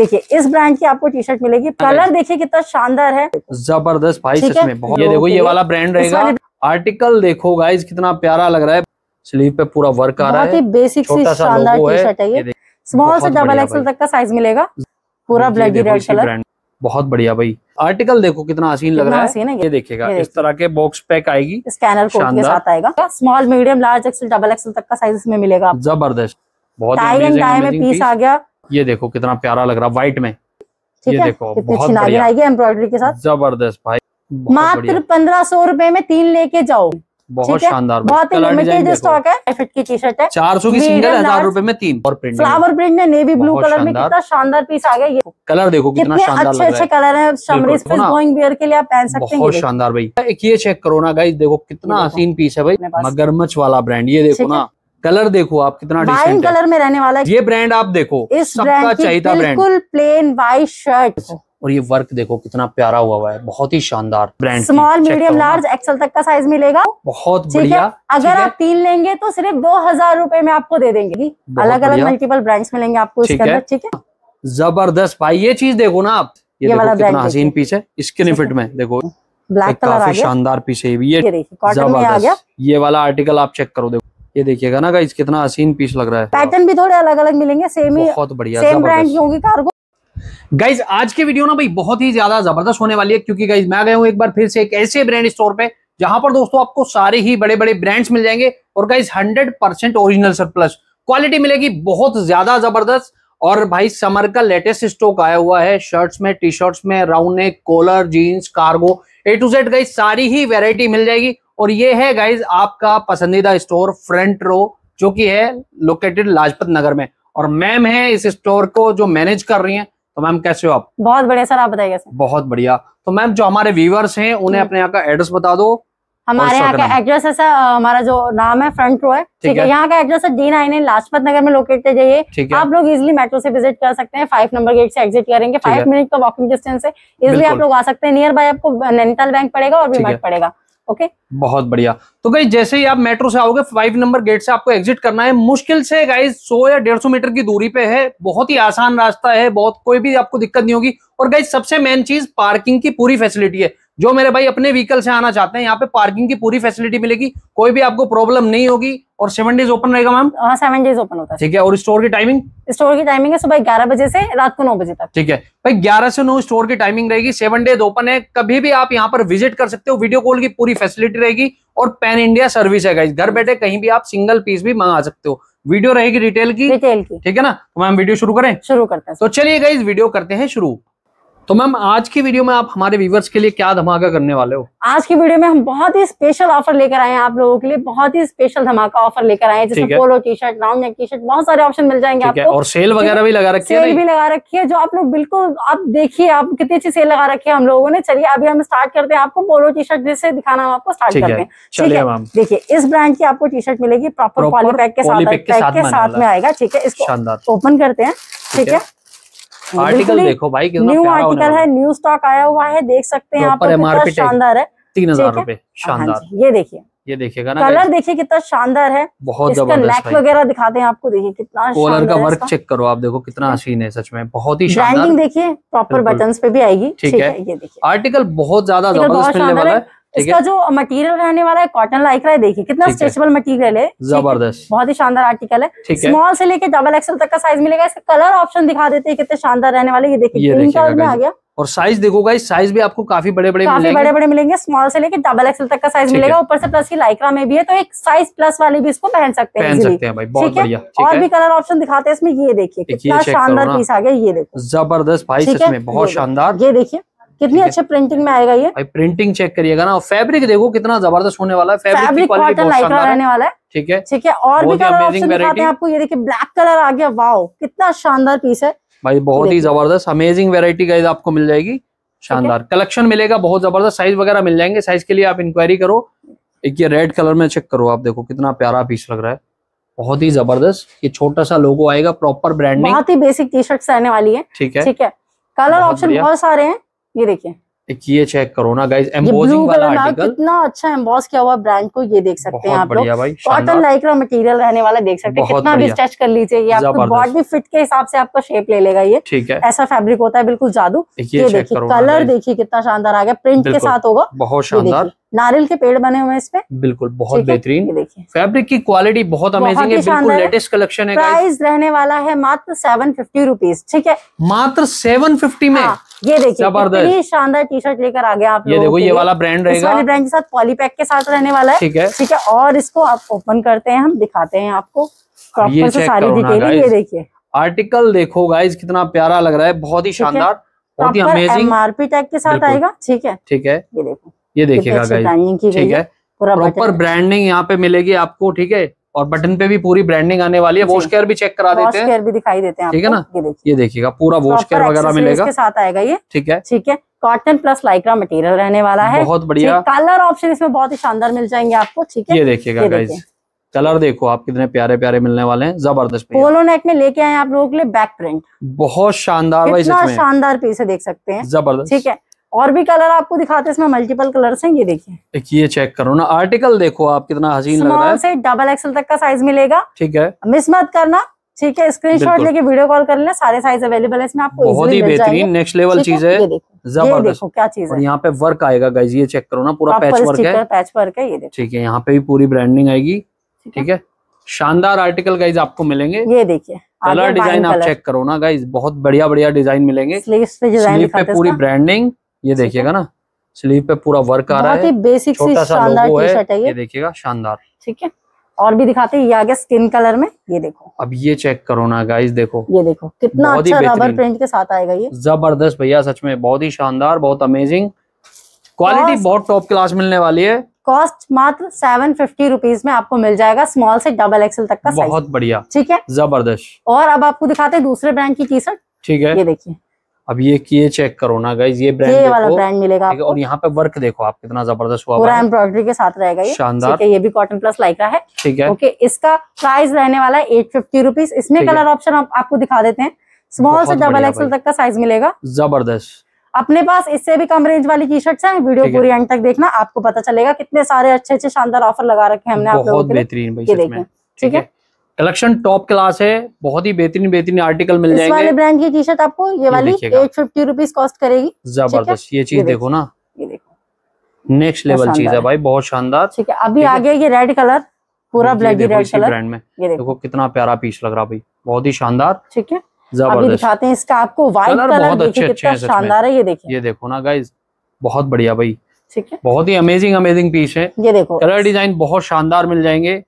देखिए इस ब्रांड की आपको टी शर्ट मिलेगी कलर देखिए कितना शानदार है जबरदस्त भाई सच बहुत ये देखो ये वाला ब्रांड रहेगा आर्टिकल देखो गाइज कितना प्यारा लग रहा है स्लीव पे पूरा वर्क आ रहा है बेसिक सी शानदार टी शर्ट है ये स्मॉल से डबल एक्सल तक का साइज मिलेगा पूरा ब्लैक रेड कलर बहुत बढ़िया भाई आर्टिकल देखो कितना आसीन लग रहा है ये देखिएगा इस तरह के बॉक्स पैक आएगी स्कैनर के साथ आएगा small medium large XL double XL तक का साइज इसमें मिलेगा जबरदस्त बहुत में पीस आ गया ये देखो कितना प्यारा लग रहा है व्हाइट में ये देखो बहुत आएगी एम्ब्रॉयडरी के साथ जबरदस्त भाई मात्र पंद्रह सौ रूपए में तीन लेके जाओ बहुत शानदार बहुत लिमिटेड स्टॉक है एफिट की टी शर्ट है चार सौ की सिंगल हजार रूपए में तीन और प्रिंट फ्लावर प्रिंट में नेवी ब्लू कलर में कितना शानदार पीस आ गया ये कलर देखो कितना शानदार अच्छे अच्छे कलर है समरी स्पेस के लिए आप पहन सकते हैं बहुत शानदार भाई एक ये चेक करो ना गाइस देखो कितना हसीन पीस है भाई मगरमच्छ वाला ब्रांड ये देखो ना कलर देखो आप कितना वाइन कलर में रहने वाला है ये ब्रांड आप देखो इस ब्रांड चाहिए बिल्कुल प्लेन वाइट शर्ट और ये वर्क देखो कितना प्यारा हुआ हुआ है बहुत ही शानदार brand small medium large XL तक का साइज मिलेगा बहुत बढ़िया अगर आप तीन लेंगे तो सिर्फ दो हजार रूपए में आपको दे देंगे अलग अलग मल्टीपल ब्रांड्स मिलेंगे आपको इसके अंदर ठीक है जबरदस्त भाई ये चीज देखो ना आप ये, ये कितना हसीन पीस है इसके निफिट में देखो ब्लैक कलर काफी शानदार पीस है ये जबरदस्त ये वाला आर्टिकल आप चेक करो देखो ये देखिएगा ना गाइस कितना हसीन पीस लग रहा है पैटर्न भी थोड़े अलग अलग मिलेंगे सेम ही बहुत बढ़िया सेम ब्रांड की होगी कार्गो गाइस आज के वीडियो ना भाई बहुत ही ज्यादा जबरदस्त होने वाली है क्योंकि गाइस मैं गया हूँ एक बार फिर से एक ऐसे ब्रांड स्टोर पे जहां पर दोस्तों आपको सारे ही बड़े बड़े ब्रांड्स मिल जाएंगे और guys hundred percent original surplus quality मिलेगी बहुत ज्यादा जबरदस्त और भाई समर का लेटेस्ट स्टॉक आया हुआ है शर्ट्स में टी शर्ट्स में round neck collar jeans cargo A to Z guys सारी ही वेरायटी मिल जाएगी और ये है गाइज आपका पसंदीदा स्टोर फ्रंट रो जो कि है लोकेटेड लाजपत नगर में और मैम है इस स्टोर को जो मैनेज कर रही है तो मैम कैसे हो आप बहुत बढ़िया सर आप बताइए बहुत बढ़िया तो मैम जो हमारे व्यूवर्स हैं उन्हें हम्म। अपने यहाँ का एड्रेस बता दो हमारे यहाँ का एड्रेस है सर हमारा जो नाम है फ्रंट रो है ठीक है यहाँ का एड्रेस है D nine N Lajpat Nagar में लोकेटेड है ये आप लोग इजिली मेट्रो से विजिट कर सकते हैं फाइव नंबर गेट से एग्जिट करेंगे फाइव मिनट का वॉकिंग डिस्टेंस है इजिली आप लोग आ सकते हैं नियर बाय आपको नैनीताल बैंक पड़ेगा और भी मैट पड़ेगा ओके बहुत बढ़िया तो गई जैसे ही आप मेट्रो से आओगे फाइव नंबर गेट से आपको एग्जिट करना है मुश्किल से गाइज सौ या डेढ़ सौ मीटर की दूरी पे है बहुत ही आसान रास्ता है बहुत कोई भी आपको दिक्कत नहीं होगी और गाइज सबसे मेन चीज पार्किंग की पूरी फैसिलिटी है जो मेरे भाई अपने व्हीकल से आना चाहते हैं यहाँ पे पार्किंग की पूरी फैसिलिटी मिलेगी कोई भी आपको प्रॉब्लम नहीं होगी और सेवन डेज ओपन रहेगा मैम हाँ सेवन डेज ओपन होता है ठीक है और स्टोर की टाइमिंग स्टोर की टाइमिंग है सुबह ग्यारह बजे से रात को नौ बजे तक ठीक है भाई ग्यारह से नौ स्टोर की टाइमिंग रहेगी सेवन डेज ओपन है कभी भी आप यहाँ पर विजिट कर सकते हो वीडियो कॉल की पूरी फैसिलिटी रहेगी और पैन इंडिया सर्विस है घर बैठे कहीं भी आप सिंगल पीस भी मंगा सकते हो वीडियो रहेगी रिटेल की रिटेल की ठीक है ना तो मैम वीडियो शुरू करें शुरू करते हैं तो चलिए गाइज वीडियो करते हैं शुरू तो मैम आज की वीडियो में आप हमारे व्यूवर्स के लिए क्या धमाका करने वाले हो आज की वीडियो में हम बहुत ही स्पेशल ऑफर लेकर आए हैं आप लोगों के लिए बहुत ही स्पेशल धमाका ऑफर लेकर आए हैं जैसे polo T shirt round neck T shirt बहुत सारे ऑप्शन मिल जाएंगे आपको और सेल वगैरह भी लगा रखी है सेल भी लगा रखी है जो आप लोग बिल्कुल आप देखिए आप कितनी अच्छी सेल लगा रखी है हम लोगों ने चलिए अभी हम स्टार्ट करते हैं आपको पोलो टी शर्ट जैसे दिखाना हम आपको स्टार्ट करते हैं चलिए देखिए इस ब्रांड की आपको टी शर्ट मिलेगी प्रॉपर पॉलीपैक के साथ पैक के साथ में आएगा ठीक है इसको ओपन करते हैं ठीक है आर्टिकल देखो भाई न्यू आर्टिकल है न्यू स्टॉक आया हुआ है देख सकते हैं तो आप मार्केट शानदार है तीन हजार हाँ, हाँ शानदार ये देखिए ये देखिएगा ना कलर देखिए कितना शानदार है बहुत जबरदस्त वगैरह दिखाते हैं आपको देखिए कितना कॉलर का वर्क चेक करो आप देखो कितना हसीन हाँ। है सच में बहुत ही शानदार देखिए प्रॉपर बटन पे भी आएगी ठीक है ये देखिए आर्टिकल बहुत ज्यादा जबरदस्त मिलने वाला है इसका जो मटेरियल रहने वाला है कॉटन लाइक है देखिए कितना स्ट्रेचेबल मटेरियल है जबरदस्त बहुत ही शानदार आर्टिकल है स्मॉल से लेके डबल एक्सल तक का साइज मिलेगा इसका कलर ऑप्शन दिखा देते हैं कितने शानदार रहने वाले ये देखिए पिंक कलर में आ गया और साइज देखो गाइस साइज भी आपको काफी बड़े बड़े काफी बड़े बड़े मिलेंगे स्मॉल से लेके डबल एक्सल तक का साइज मिलेगा ऊपर से प्लस की लाइक्रा में भी है तो एक साइज प्लस वाले भी इसको पहन सकते हैं पहन सकते हैं भाई बहुत बढ़िया और भी कलर ऑप्शन दिखाते हैं इसमें ये देखिए कितना शानदार पीस आ गया ये देखो जबरदस्त भाई बहुत शानदार ये देखिए कितनी अच्छे प्रिंटिंग में आएगा ये भाई प्रिंटिंग चेक करिएगा ना फैब्रिक देखो कितना जबरदस्त होने वाला है फैब्रिक क्वालिटी बहुत शानदार रहने वाला है ठीक है ठीक है और भी कलर ऑप्शन दिखाते हैं आपको ये देखिए ब्लैक कलर आ गया वाओ कितना शानदार पीस है भाई बहुत ही जबरदस्त अमेजिंग वेरायटी का आपको मिल जाएगी शानदार कलेक्शन मिलेगा बहुत जबरदस्त साइज वगैरह मिल जाएंगे साइज के लिए आप इंक्वायरी करो एक ये रेड कलर में चेक करो आप देखो कितना प्यारा पीस लग रहा है बहुत ही जबरदस्त ये छोटा सा लोगो आएगा प्रॉपर ब्रांडिंग बहुत ही बेसिक टी शर्ट आने वाली है ठीक है ठीक है कलर ऑप्शन बहुत सारे हैं ये देखिए एक ये चेक करो ना गाइस एम्बोसिंग वाला आर्टिकल कितना अच्छा एम्बॉस किया हुआ ब्रांड को ये देख सकते हैं आप लोग कॉटन लाइक्रा मटेरियल रहने वाला देख सकते हैं कितना भी स्ट्रेच कर लीजिए ये आपको बॉडी फिट के हिसाब से आपका शेप ले लेगा ये ठीक है ऐसा फैब्रिक होता है बिल्कुल जादू ये देखिए कलर देखिए कितना शानदार आ गया प्रिंट के साथ होगा बहुत शानदार नारियल के पेड़ बने हुए हैं इसमें बिल्कुल बहुत बेहतरीन देखिए फैब्रिक की क्वालिटी बहुत अमेजिंग है बिल्कुल लेटेस्ट कलेक्शन है प्राइस रहने वाला है मात्र सेवन फिफ्टी रुपीज ठीक है मात्र सेवन फिफ्टी में हाँ, ये देखिए शानदार टी शर्ट लेकर आ गया आप ये देखो ये वाला ब्रांड रहेगा वाले ब्रांड के साथ पॉलीपैक के साथ रहने वाला है ठीक है ठीक है और इसको आप ओपन करते हैं हम दिखाते हैं आपको ये से सारी डिटेल ये देखिए आर्टिकल देखो गाइज कितना प्यारा लग रहा है बहुत ही शानदार बहुत ही अमेजिंग एमआरपी टैग के साथ आएगा ठीक है ठीक है ये देखो ये देखिएगा ठीक है प्रॉपर ब्रांडिंग यहाँ पे मिलेगी आपको ठीक है और बटन पे भी पूरी ब्रांडिंग आने वाली है वॉश केयर भी चेक करा देते हैं भी दिखाई देते हैं ठीक है ना ये देखिएगा पूरा वॉश केयर वगैरह मिलेगा साथ आएगा ये ठीक है ठीक है कॉटन प्लस लाइक्रा मटेरियल रहने वाला है बहुत बढ़िया कलर ऑप्शन इसमें बहुत ही शानदार मिल जाएंगे आपको ठीक है ये देखिएगा कलर देखो आप कितने प्यारे प्यारे मिलने वाले हैं जबरदस्त पोलो नेक में लेके आए आप लोगों के लिए बैक प्रिंट बहुत शानदार शानदार पीस देख सकते हैं जबरदस्त ठीक है और भी कलर आपको दिखाते हैं इसमें मल्टीपल कलर्स हैं ये देखिए देखिए ये चेक करो ना आर्टिकल देखो आप कितना हसीन लग रहा है से डबल एक्सल तक का साइज मिलेगा ठीक है मिस मत करना ठीक है स्क्रीनशॉट लेके वीडियो कॉल कर लेना सारे साइज अवेलेबल है इसमें आपको बहुत ही बेहतरीन नेक्स्ट लेवल चीज है जबरदस्त क्या चीज है यहाँ पे वर्क आएगा गाइज ये चेक करो ना पूरा पैच वर्क है पैच वर्क है ये ठीक है यहाँ पे भी पूरी ब्रांडिंग आएगी ठीक है शानदार आर्टिकल गाइज आपको मिलेंगे ये देखिए कलर डिजाइन आप चेक करो ना गाइज बहुत बढ़िया बढ़िया डिजाइन मिलेंगे स्लीव पे पूरी ब्रांडिंग ये देखिएगा ना स्लीव पे पूरा वर्क आ रहा है बेसिक छोटा सा लोगो है ये, देखिएगा शानदार ठीक है और भी दिखाते हैं ये आ गया स्किन कलर में ये देखो अब ये चेक करो ना गाइस देखो ये देखो कितना अच्छा रबर प्रिंट के साथ आएगा ये जबरदस्त भैया सच में बहुत ही शानदार बहुत अमेजिंग क्वालिटी बहुत टॉप क्लास मिलने वाली है कॉस्ट मात्र सेवन फिफ्टी रुपीज में आपको मिल जाएगा स्मॉल से डबल एक्सएल तक का बहुत बढ़िया ठीक है जबरदस्त और अब आपको दिखाते हैं दूसरे ब्रांड की टी शर्ट ठीक है ये देखिए अब ये किए चेक करो ना गाइज ये ब्रांड ये वाला ब्रांड मिलेगा आपको और यहाँ पे वर्क देखो आप कितना जबरदस्त हुआ पूरा एम्ब्रॉयडरी के साथ रहेगा ये शानदार ये भी कॉटन प्लस लाइका है ठीक है ओके इसका प्राइस रहने वाला है एट फिफ्टी रुपीज इसमें कलर ऑप्शन आपको दिखा देते हैं स्मॉल से डबल एक्सएल तक का साइज मिलेगा जबरदस्त अपने पास इससे भी कम रेंज वाली टी शर्ट है वीडियो पूरी एंड तक देखना आपको पता चलेगा कितने सारे अच्छे अच्छे शानदार ऑफर लगा रखे हमने आप लोगों के ठीक है कलेक्शन टॉप क्लास है बहुत ही बेहतरीन बेहतरीन आर्टिकल मिल जाएंगे वाले ब्रांड की टी शर्ट आपको ये वाली एट फिफ्टी रुपीज कॉस्ट करेगी जबरदस्त ये चीज देखो ना देखो नेक्स्ट लेवल चीज है भाई बहुत शानदार ठीक है अभी आ गया ये रेड कलर पूरा ब्लैक रेड कलर ब्रांड में देखो कितना प्यारा पीस लग रहा भाई बहुत ही शानदार ठीक है अभी दिखाते हैं इसका आपको वाइट कलर बहुत अच्छे अच्छे शानदार है ये देखिए ये देखो ना गाइज बहुत बढ़िया भाई ठीक है बहुत ही अमेजिंग अमेजिंग पीस है ये देखो कलर डिजाइन बहुत शानदार मिल जाएंगे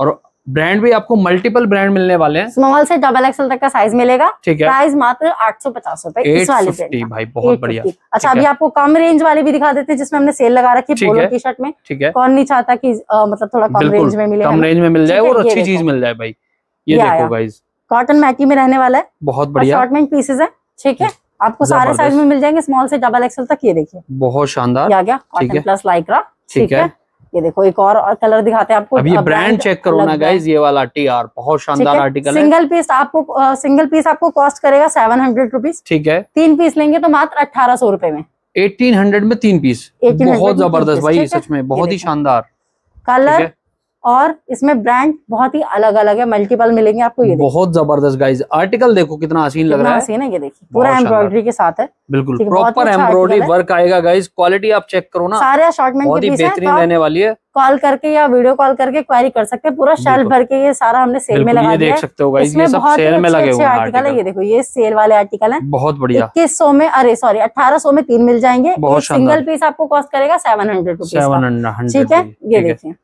और ब्रांड भी आपको मल्टीपल ब्रांड मिलने वाले हैं स्मॉल से डबल एक्सएल तक का साइज मिलेगा ठीक है प्राइस मात्र आठ सौ पचास रूपए इस वाले भाई बहुत बढ़िया अच्छा अभी आपको कम रेंज वाले भी दिखा देते हैं जिसमें हमने सेल लगा रखी है टी शर्ट में ठीक है कौन नहीं चाहता की मतलब थोड़ा कम रेंज में मिले कम रेंज में मिल जाए और अच्छी चीज मिल जाए भाई ये देखो गाइज कॉटन मैकी में रहने वाला है बहुत बढ़िया शॉर्टमेंट पीसेज है ठीक है हम्म। आपको सारे साइज में मिल जाएंगे स्मॉल से डबल एक्सएल तक ये देखिए बहुत शानदार आ गया प्लस लाइक्रा ठीक है ये देखो एक और कलर दिखाते हैं आपको अब ये ब्रांड चेक करो ना गाइज ये वाला आर बहुत शानदार आर्टिकल सिंगल पीस आपको सिंगल पीस आपको कॉस्ट करेगा सेवन हंड्रेड रुपीज ठीक है तीन पीस लेंगे तो मात्र अठारह सौ रुपए में एटीन हंड्रेड में तीन पीस बहुत जबरदस्त भाई सच में बहुत ही शानदार कलर और इसमें ब्रांड बहुत ही अलग अलग है मल्टीपल मिलेंगे आपको ये बहुत जबरदस्त गाइज आर्टिकल देखो कितना आसीन लग रहा है आसीन है ये देखिए पूरा एम्ब्रॉयडरी के साथ है बिल्कुल प्रॉपर एम्ब्रॉयडरी वर्क आएगा गाइज क्वालिटी आप चेक करो ना सारे अशॉर्टमेंट बहुत बेहतरीन तो रहने वाली है कॉल करके या वीडियो कॉल करके क्वारी कर सकते हैं पूरा शेल भर के ये सारा हमने सेल में लगा देख सकते हो इसमें बहुत हुए आर्टिकल है ये देखो ये सेल वाले आर्टिकल है बहुत बढ़िया इक्कीस सौ में अरे सॉरी अठारह सौ में तीन मिल जाएंगे सिंगल पीस आपको कॉस्ट करेगा सेवन हंड्रेड रुपीज ठीक है ये देखिए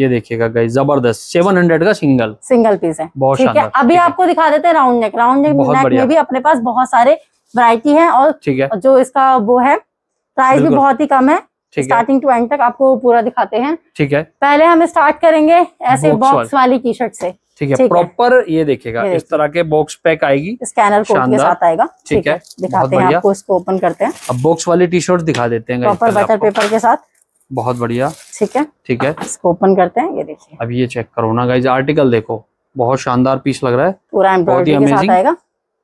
ये देखिएगा गई जबरदस्त सेवन हंड्रेड का सिंगल सिंगल पीस है बहुत ठीक है अभी आपको दिखा देते हैं राउंड नेक राउंड नेक में भी अपने पास बहुत सारे वरायटी है और ठीक है जो इसका वो है प्राइस भी बहुत ही कम है स्टार्टिंग टू एंड तक आपको पूरा दिखाते हैं ठीक है पहले हम स्टार्ट करेंगे ऐसे बॉक्स वाली टी शर्ट से ठीक है प्रॉपर ये देखेगा इस तरह के बॉक्स पैक आएगी स्कैनर के साथ आएगा ठीक है दिखाते हैं आपको इसको ओपन करते हैं अब बॉक्स वाली टी शर्ट दिखा देते हैं प्रॉपर बटर पेपर के साथ बहुत बढ़िया ठीक है ठीक है इसको ओपन करते हैं ये देखिए अब ये चेक करो ना गाइज आर्टिकल देखो बहुत शानदार पीस लग रहा है पूरा एम्ब्रॉयडरी के साथ आएगा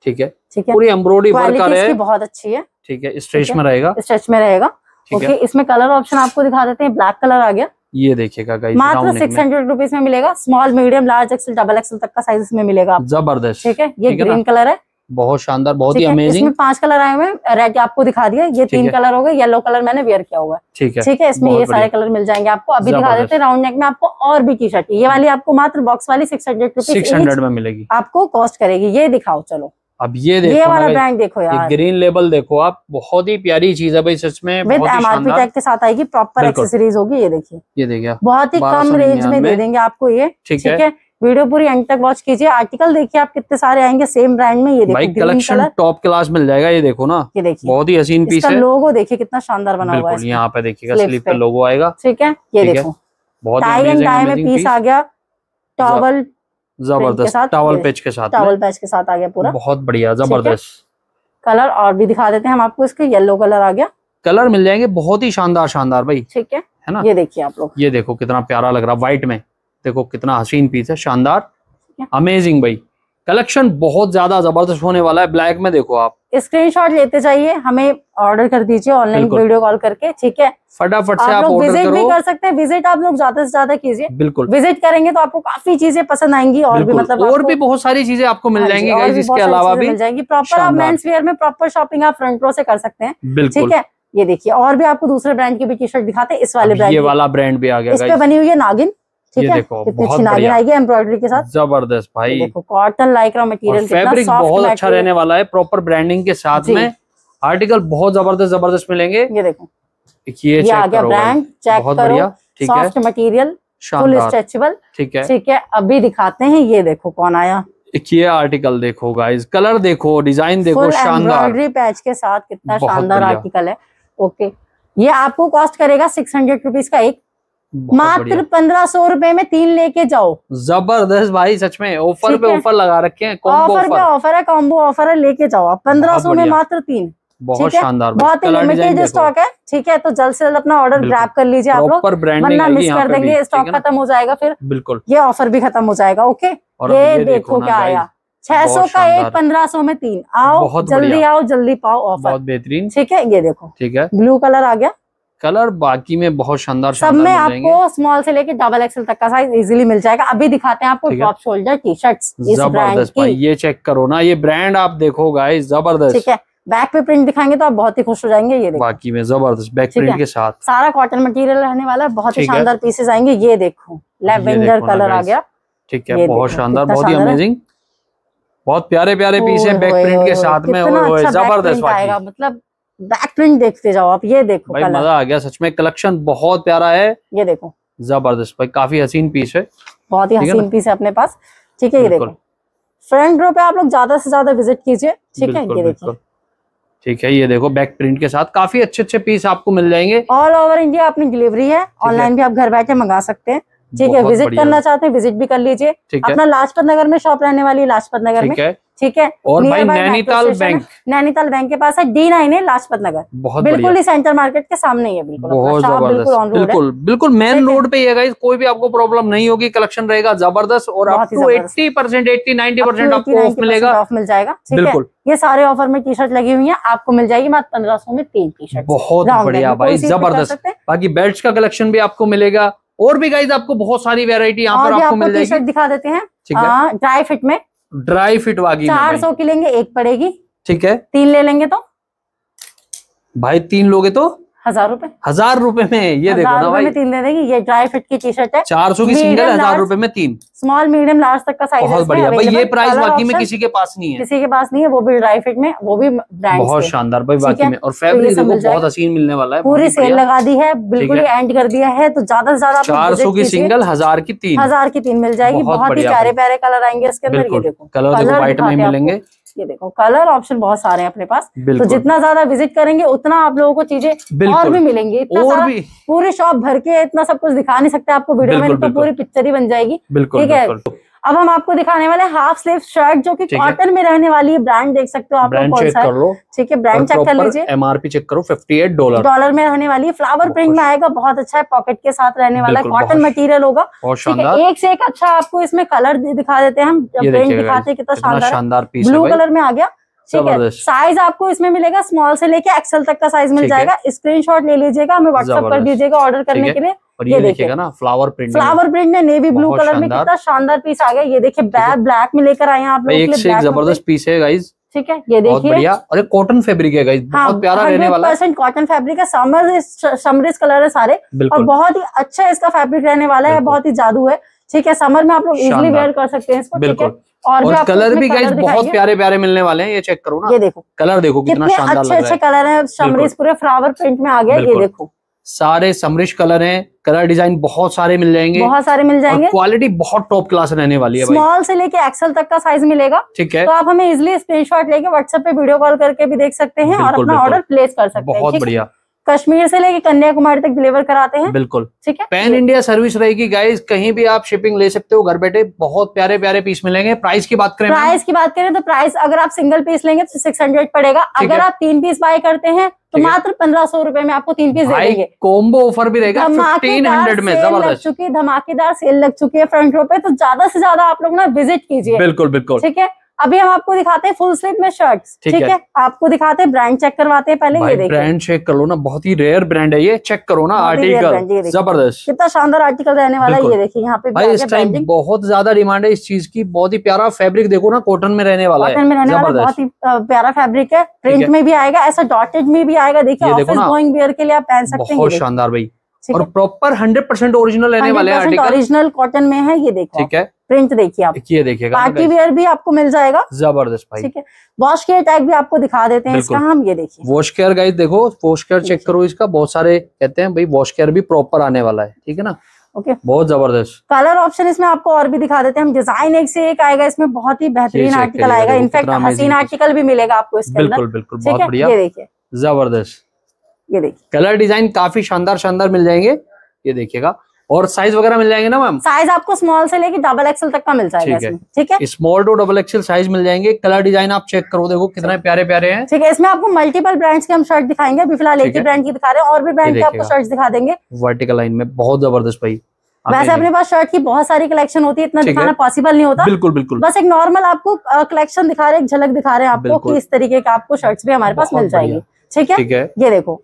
ठीक है ठीक है पूरी एम्ब्रॉयडरी वर्क आ रहा है बहुत अच्छी है ठीक है स्ट्रेच में रहेगा स्ट्रेच में रहेगा ओके इसमें कलर ऑप्शन आपको दिखा देते हैं ब्लैक कलर आ गया ये देखिएगा गाइस मात्र सिक्स हंड्रेड रुपीज में मिलेगा small medium large XL double XL तक का साइज इसमें मिलेगा जबरदस्त ठीक है ये ग्रीन कलर है बहुत शानदार बहुत ही अमेजिंग पांच कलर आए हुए रेड आपको दिखा दिया ये तीन कलर हो गए येलो कलर मैंने वेयर किया हुआ ठीक है ठीक है इसमें ये सारे कलर मिल जाएंगे आपको अभी दिखा देते हैं राउंड नेक में आपको और भी टी शर्ट ये वाली आपको मात्र बॉक्स वाली सिक्स हंड्रेड सिक्स हंड्रेड में मिलेगी आपको कॉस्ट करेगी ये दिखाओ चलो अब ये देखो ये वाला ब्रांड देखो यार ग्रीन लेबल देखो आप बहुत ही प्यारी चीज है भाई सच में विद एमआरपी टैग के साथ आएगी प्रॉपर एक्सेसरीज होगी ये देखिए ये देखिए बहुत ही कम रेंज में दे देंगे आपको ये ठीक है वीडियो पूरी एंड तक वॉच कीजिए आर्टिकल देखिए आप कितने सारे आएंगे सेम ब्रांड में ये कलेक्शन टॉप क्लास मिल जाएगा ये देखो ना ये देखिए बहुत ही हसीन पीस है लोगो देखिए कितना शानदार बना हुआ है यहाँ पे देखिएगा स्लीप पे लोगो आएगा ठीक है ये देखो बहुत टाई एंड टाई में पीस आ गया टॉवल जबरदस्त टॉवल पैच के साथ टॉवल पैच के साथ आ गया पूरा बहुत बढ़िया जबरदस्त कलर और भी दिखा देते हैं हम आपको इसके येलो कलर आ गया कलर मिल जाएंगे बहुत ही शानदार शानदार भाई ठीक है है ना ये देखिए आप लोग ये देखो कितना प्यारा लग रहा है व्हाइट में देखो कितना हसीन पीस है शानदार अमेजिंग भाई कलेक्शन बहुत ज्यादा जबरदस्त होने वाला है ब्लैक में देखो आप स्क्रीनशॉट लेते जाइए हमें ऑर्डर कर दीजिए ऑनलाइन वीडियो कॉल करके ठीक है फटाफट से आप लोग विजिट भी कर सकते हैं विजिट आप लोग ज्यादा से ज्यादा कीजिए बिल्कुल विजिट करेंगे तो आपको काफी चीजें पसंद आएंगी और भी मतलब और भी बहुत सारी चीजें आपको मिल हाँ जाएंगी इसके अलावा भी मिल जाएंगी प्रॉपर आप मेन्स वेयर में प्रॉपर शॉपिंग आप फ्रंट रो से कर सकते हैं ठीक है ये देखिए और भी आपको दूसरे ब्रांड की भी टी शर्ट दिखाते हैं इस वाले ब्रांड ये वाला ब्रांड भी आ गया इस पे बनी हुई है नागिन ये देखो बहुत बढ़िया आएगी एम्ब्रॉयडरी के साथ जबरदस्त भाई तो देखो कॉटन लाइक्रा मटेरियल फैब्रिक बहुत अच्छा रहने वाला है प्रॉपर ब्रांडिंग के साथ में आर्टिकल बहुत जबरदस्त जबरदस्त मिलेंगे ये देखो ये, आ गया ब्रांड चेक बहुत बढ़िया ठीक मटेरियल फुल स्ट्रेचेबल ठीक है ठीक है अभी दिखाते हैं ये देखो कौन आया ये आर्टिकल देखो गाइस कलर देखो डिजाइन देखो शानदार पैच के साथ कितना शानदार आर्टिकल है ओके ये आपको कॉस्ट करेगा सिक्स हंड्रेड रुपीज का एक मात्र पंद्रह सौ रूपये में तीन लेके जाओ जबरदस्त भाई सच में ऑफर पे ऑफर लगा रखे हैं ऑफर पे ऑफर है कॉम्बो ऑफर है लेके जाओ आप पंद्रह सौ में मात्र तीन बहुत शानदार बहुत ही लिमिटेड स्टॉक है ठीक है तो जल्द से जल्द अपना ऑर्डर ग्रैप कर लीजिए आप लोग वरना मिस कर देंगे स्टॉक खत्म हो जाएगा फिर बिल्कुल ये ऑफर भी खत्म हो जाएगा ओके ये देखो क्या आया छह सौ का एक पंद्रह सौ में तीन आओ जल्दी आओ जल्दी पाओ ऑफर बहुत बेहतरीन ठीक है ये देखो ठीक है ब्लू कलर आ गया कलर बाकी में बहुत शानदार सब में आपको स्मॉल से लेके डबल एक्सएल तक का साइज इजीली मिल जाएगा अभी दिखाते हैं आपको टॉप शोल्डर टी शर्ट जबरदस्त ये चेक करो ना ये ब्रांड आप देखो गाइस जबरदस्त ठीक है बैक पे प्रिंट दिखाएंगे तो आप बहुत ही खुश हो जाएंगे ये बाकी में जबरदस्त बैक प्रिंट के साथ सारा कॉटन मटेरियल रहने वाला है बहुत ही शानदार पीसेस आएंगे ये देखो लेवेंडर कलर आ गया ठीक है बहुत शानदार बहुत ही अमेजिंग बहुत प्यारे प्यारे पीस है बैक प्रिंट के साथ में अच्छा जबरदस्त आएगा मतलब बैक प्रिंट देखते जाओ आप ये देखो भाई मजा आ गया सच में कलेक्शन बहुत प्यारा है ये देखो जबरदस्त भाई काफी हसीन पीस है बहुत ही हसीन पीस है अपने पास ठीक है ये देखो फ्रंट रो पे आप लोग ज्यादा से ज्यादा विजिट कीजिए ठीक है ये देखिए ठीक है ये देखो बैक प्रिंट के साथ काफी अच्छे अच्छे पीस आपको मिल जाएंगे ऑल ओवर इंडिया अपनी डिलीवरी है ऑनलाइन भी आप घर बैठे मंगा सकते हैं ठीक है विजिट करना चाहते हैं विजिट भी कर लीजिए अपना लाजपत नगर में शॉप रहने वाली है लाजपत नगर में ठीक है और भाई नैनीताल बैंक नैनीताल बैंक के पास है डी नाइन है लाजपत नगर बहुत बिल्कुल ही सेंटर मार्केट के सामने ही है बिल्कुल बहुत अच्छा, जबरदस्त बिल्कुल बिल्कुल मेन रोड पे है कोई भी आपको प्रॉब्लम नहीं होगी कलेक्शन रहेगा जबरदस्त और आप eighty percent eighty ninety percent आपको ऑफ मिलेगा ऑफ मिल जाएगा बिल्कुल ये सारे ऑफर में टी शर्ट लगी हुई है आपको मिल जाएगी मात्र पंद्रह सौ में तीन टी शर्ट बहुत बढ़िया भाई जबरदस्त बाकी बेल्ट का कलेक्शन भी आपको मिलेगा और भी गाइज आपको बहुत सारी वेरायटी यहाँ पर आपको मिल जाएगी दिखा देते हैं ड्राई फिट में ड्राई फिट वागी चार सौ की लेंगे एक पड़ेगी ठीक है तीन ले लेंगे तो भाई तीन लोगे तो हजार रुपए हजार रुपए में ये देखो ना भाई तीन दे देंगे ये ड्राई फिट की टी शर्ट है चार सौ की सिंगल हजार रुपए में तीन स्मॉल मीडियम लार्ज तक का साइज बहुत बढ़िया भाई ये प्राइस बाकी में किसी के पास नहीं है किसी के पास नहीं है वो भी ड्राई फिट में वो भी ब्रांड बहुत शानदार भाई बाकी में और फैब्रिक तो देखो बहुत हसीन मिलने वाला है पूरी सेल लगा दी है बिल्कुल एंड कर दिया है तो ज्यादा से ज्यादा चार सौ की सिंगल हजार की तीन हजार की तीन मिल जाएगी बहुत ही प्यारे प्यारे कलर आएंगे इसके अंदर ये देखो कलर व्हाइट में मिलेंगे ये देखो कलर ऑप्शन बहुत सारे हैं अपने पास तो जितना ज्यादा विजिट करेंगे उतना आप लोगों को चीजें और भी मिलेंगी इतना पूरी शॉप भर के इतना सब कुछ दिखा नहीं सकते आपको वीडियो में तो पूरी पिक्चर ही बन जाएगी ठीक है अब हम आपको दिखाने वाले हाफ स्लीव शर्ट जो कि कॉटन में रहने वाली है ब्रांड देख सकते हो आप लोग कौन सा ठीक है ब्रांड चेक कर लीजिए एमआरपी चेक करो 58 डॉलर डॉलर में रहने वाली है फ्लावर प्रिंट में आएगा बहुत अच्छा है पॉकेट के साथ रहने वाला कॉटन मटेरियल होगा एक से एक अच्छा आपको इसमें कलर दिखा देते हैं हम प्रिंट दिखाते हैं कितना शानदार ब्लू कलर में आ गया साइज आपको इसमें मिलेगा स्मॉल से लेके एक्सल तक का साइज मिल जाएगा स्क्रीनशॉट ले लीजिएगा हमें व्हाट्सएप कर दीजिएगा ऑर्डर करने के लिए और ये देखिएगा ना फ्लावर प्रिंट फ्लावर प्रिंट में नेवी ब्लू कलर में कितना शानदार पीस आ गया ये देखिए ब्लैक में लेकर आए आप एक से एक जबरदस्त पीस है गाइज ठीक है ये देखिए और कॉटन फैब्रिक है हाँ, बहुत प्यारा रहने वाला कॉटन फैब्रिक है समर इस कलर है सारे और बहुत ही अच्छा इसका फैब्रिक रहने वाला है बहुत ही जादू है ठीक है समर में आप लोग इजिली वेयर कर सकते हैं इसको बिल्कुल और, और कलर भी गाइस बहुत प्यारे प्यारे मिलने वाले हैं ये चेक करो ना ये देखो कलर देखो कितना शानदार अच्छे अच्छे कलर है समरिश पूरे फ्लावर प्रिंट में आ गया ये देखो सारे समरिश कलर हैं कलर डिजाइन बहुत सारे मिल जाएंगे बहुत सारे मिल जाएंगे क्वालिटी बहुत टॉप क्लास रहने वाली है स्मॉल से लेके एक्सल तक का साइज मिलेगा ठीक है तो आप हमें इजिली स्क्रीनशॉट लेके व्हाट्सएप पे वीडियो कॉल करके भी देख सकते हैं और अपना ऑर्डर प्लेस कर सकते हैं बहुत बढ़िया कश्मीर से लेके कन्याकुमारी तक डिलीवर कराते हैं बिल्कुल ठीक है पैन इंडिया सर्विस रहेगी गाइस कहीं भी आप शिपिंग ले सकते हो घर बैठे बहुत प्यारे प्यारे पीस मिलेंगे प्राइस की बात करें प्राइस की बात करें तो प्राइस अगर आप सिंगल पीस लेंगे तो सिक्स हंड्रेड पड़ेगा अगर आप तीन पीस बाय करते हैं तो मात्र पंद्रह सौ रूपए में आपको तीन पीस देंगे कॉम्बो ऑफर भी रहेगा हंड्रेड में जबरदस्त चुकी धमाकेदार सेल लग चुकी है फ्रंट रो पे तो ज्यादा से ज्यादा आप लोग ना विजिट कीजिए बिल्कुल बिल्कुल ठीक है अभी हम आपको दिखाते हैं फुल स्लीव में शर्ट्स ठीक है आपको दिखाते हैं ब्रांड चेक करवाते हैं पहले ये देखिए ब्रांड चेक करो ना बहुत ही रेयर ब्रांड है ये चेक करो ना आर्टिकल जबरदस्त कितना शानदार आर्टिकल रहने वाला है ये देखिए यहाँ पे भाई इस टाइम बहुत ज्यादा डिमांड है इस चीज की बहुत ही प्यारा फेब्रिक देखो ना कॉटन में रहने वाला कॉटन में रहने वाला बहुत ही प्यारा फेब्रिक है प्रिंट में भी आएगा ऐसा डॉटेड में भी आएगा देखिए ऑफिस के लिए आप पहन सकते हैं बहुत शानदार भाई और प्रॉपर हंड्रेड परसेंट ओरिजिनल रहने वाले ओरिजिनल कॉटन में है ये देखो ठीक है प्रिंट देखिए आप ये देखिए पार्टी वेयर भी आपको मिल जाएगा जबरदस्त भाई ठीक है वॉश केयर टैग भी आपको दिखा देते हैं इसका हम ये देखिए वॉश केयर गाइस देखो वॉश केयर चेक करो इसका बहुत सारे कहते हैं भाई वॉश केयर भी प्रॉपर आने वाला है ठीक है ना ओके बहुत जबरदस्त कलर ऑप्शन इसमें आपको और भी दिखा देते हैं हम डिजाइन एक से एक आएगा इसमें बहुत ही बेहतरीन आर्टिकल आएगा इनफेक्ट हसीन आर्टिकल भी मिलेगा आपको इसके बिल्कुल बिल्कुल बहुत बढ़िया देखिए जबरदस्त ये देखिए कलर डिजाइन काफी शानदार शानदार मिल जाएंगे ये देखिएगा और साइज वगैरह मिल जाएंगे ना मैम साइज आपको स्मॉल से लेके डबल एक्सएल तक का मिल जाएगा ठीक है ठीक है small to double XL size मिल जाएंगे कलर डिजाइन आप चेक करो देखो कितने प्यारे प्यारे हैं ठीक है इसमें आपको मल्टीपल ब्रांड्स के हम शर्ट दिखाएंगे अभी फिलहाल एक ही ब्रांड की दिखा रहे हैं और भी ब्रांड के आपको शर्ट दिखा देंगे वर्टिकल लाइन में बहुत जबरदस्त भाई वैसे अपने पास शर्ट की बहुत सारी कलेक्शन होती है इतना दिखाना पॉसिबल नहीं होता बिल्कुल बिल्कुल बस एक नॉर्मल आपको कलेक्शन दिखा रहे हैं झलक दिखा रहे हैं आपको इस तरीके का आपको शर्ट्स भी हमारे पास मिल जाएगी ठीक है ये देखो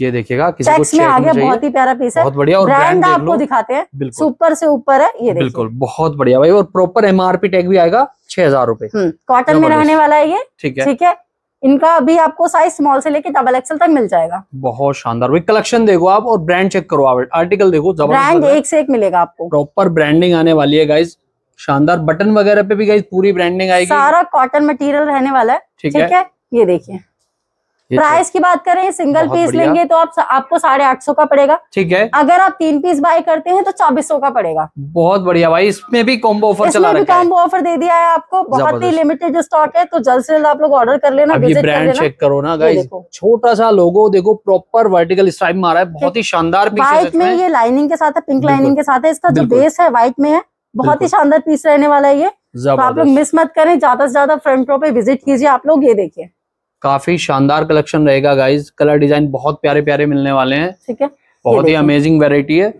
ये देखिएगा किसी को में आ गया बहुत ही प्यारा पीस है बहुत बढ़िया और ब्रांड आपको दिखाते हैं सुपर से ऊपर है ये बिल्कुल बहुत बढ़िया भाई और प्रॉपर एमआरपी टैग भी आएगा छह हजार रूपए कॉटन हम्म, में रहने वाला है ये ठीक है ठीक है इनका अभी आपको साइज स्मॉल से लेके डबल एक्सल तक मिल जाएगा बहुत शानदार भाई कलेक्शन देखो आप और ब्रांड चेक करो आप आर्टिकल देखो ब्रांड एक से एक मिलेगा आपको प्रॉपर ब्रांडिंग आने वाली है गाइज शानदार बटन वगैरह पे भी गाइज पूरी ब्रांडिंग आएगी सारा कॉटन मटेरियल रहने वाला है ठीक है ये देखिए प्राइस तो की बात करें सिंगल पीस लेंगे तो आप आपको साढ़े आठ सौ का पड़ेगा ठीक है अगर आप तीन पीस बाय करते हैं तो चौबीस सौ का पड़ेगा बहुत बढ़िया भाई इसमें भी कॉम्बो ऑफर चला भी कॉम्बो ऑफर दे दिया है आपको बहुत ही लिमिटेड स्टॉक है तो जल्द से जल्द आप लोग ऑर्डर कर लेना ब्रांड चेक करो ना गाइस छोटा सा लोगो देखो प्रॉपर वर्टिकल स्ट्राइप मारा है बहुत ही शानदार व्हाइट में ये लाइनिंग के साथ है पिंक लाइनिंग के साथ है इसका जो बेस है व्हाइट में है बहुत ही शानदार पीस रहने वाला है ये तो आप लोग मिस मत करें ज्यादा से ज्यादा फ्रंट रो पे विजिट कीजिए आप लोग ये देखिए काफी शानदार कलेक्शन रहेगा गाइज कलर डिजाइन बहुत प्यारे प्यारे मिलने वाले हैं ठीक है बहुत ही अमेजिंग वेरायटी है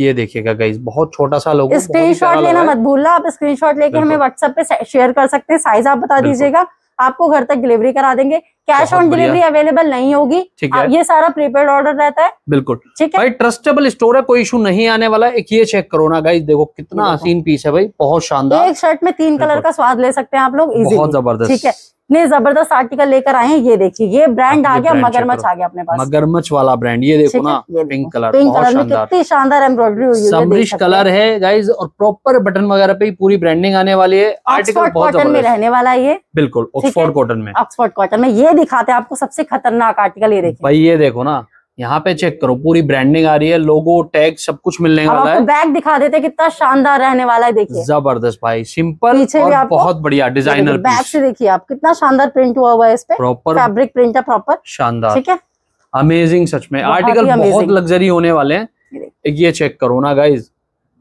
ये देखिएगा गाइज बहुत छोटा सा स्क्रीन शॉट लेना मत भूलना आप स्क्रीन शॉट लेके हमें व्हाट्सएप पे शेयर कर सकते हैं साइज आप बता दीजिएगा आपको घर तक डिलीवरी करा देंगे कैश ऑन डिलीवरी अवेलेबल नहीं होगी ठीक है ये सारा प्रीपेड ऑर्डर रहता है बिल्कुल ठीक है भाई ट्रस्टेबल स्टोर है कोई इशू नहीं आने वाला एक ये चेक करो ना गाइस देखो कितना हसीन पीस है भाई बहुत शानदार एक शर्ट में तीन कलर का स्वाद ले सकते हैं आप लोग बहुत जबरदस्त ठीक है इतने जबरदस्त आर्टिकल लेकर आए हैं ये देखिए ये ब्रांड आ गया मगरमच आ गया अपने पास मगरमच वाला ब्रांड ये देखो ना पिंक कलर पिंक कलर में कितनी शानदार एम्ब्रॉयडरी हुई समरिश कलर है गाइज और प्रॉपर बटन वगैरह पे पूरी ब्रांडिंग आने वाली है आर्टिकल कॉटन में रहने वाला है ये बिल्कुल ऑक्सफोर्ड कॉटन में ऑक्सफोर्ड कॉटन में ये दिखाते हैं आपको सबसे खतरनाक आर्टिकल ये देखिए भाई ये देखो ना यहाँ पे चेक करो पूरी ब्रांडिंग आ रही है लोगो टैग सब कुछ मिलने वाला है बैग दिखा देते कितना शानदार रहने वाला है देखिए जबरदस्त भाई सिंपल और बहुत बढ़िया डिजाइनर बैग से देखिए आप कितना शानदार प्रिंट हुआ हुआ है इस पे प्रॉपर फैब्रिक प्रिंट है प्रॉपर शानदार ठीक है अमेजिंग सच में आर्टिकल बहुत लग्जरी होने वाले है ये चेक करो ना गाइज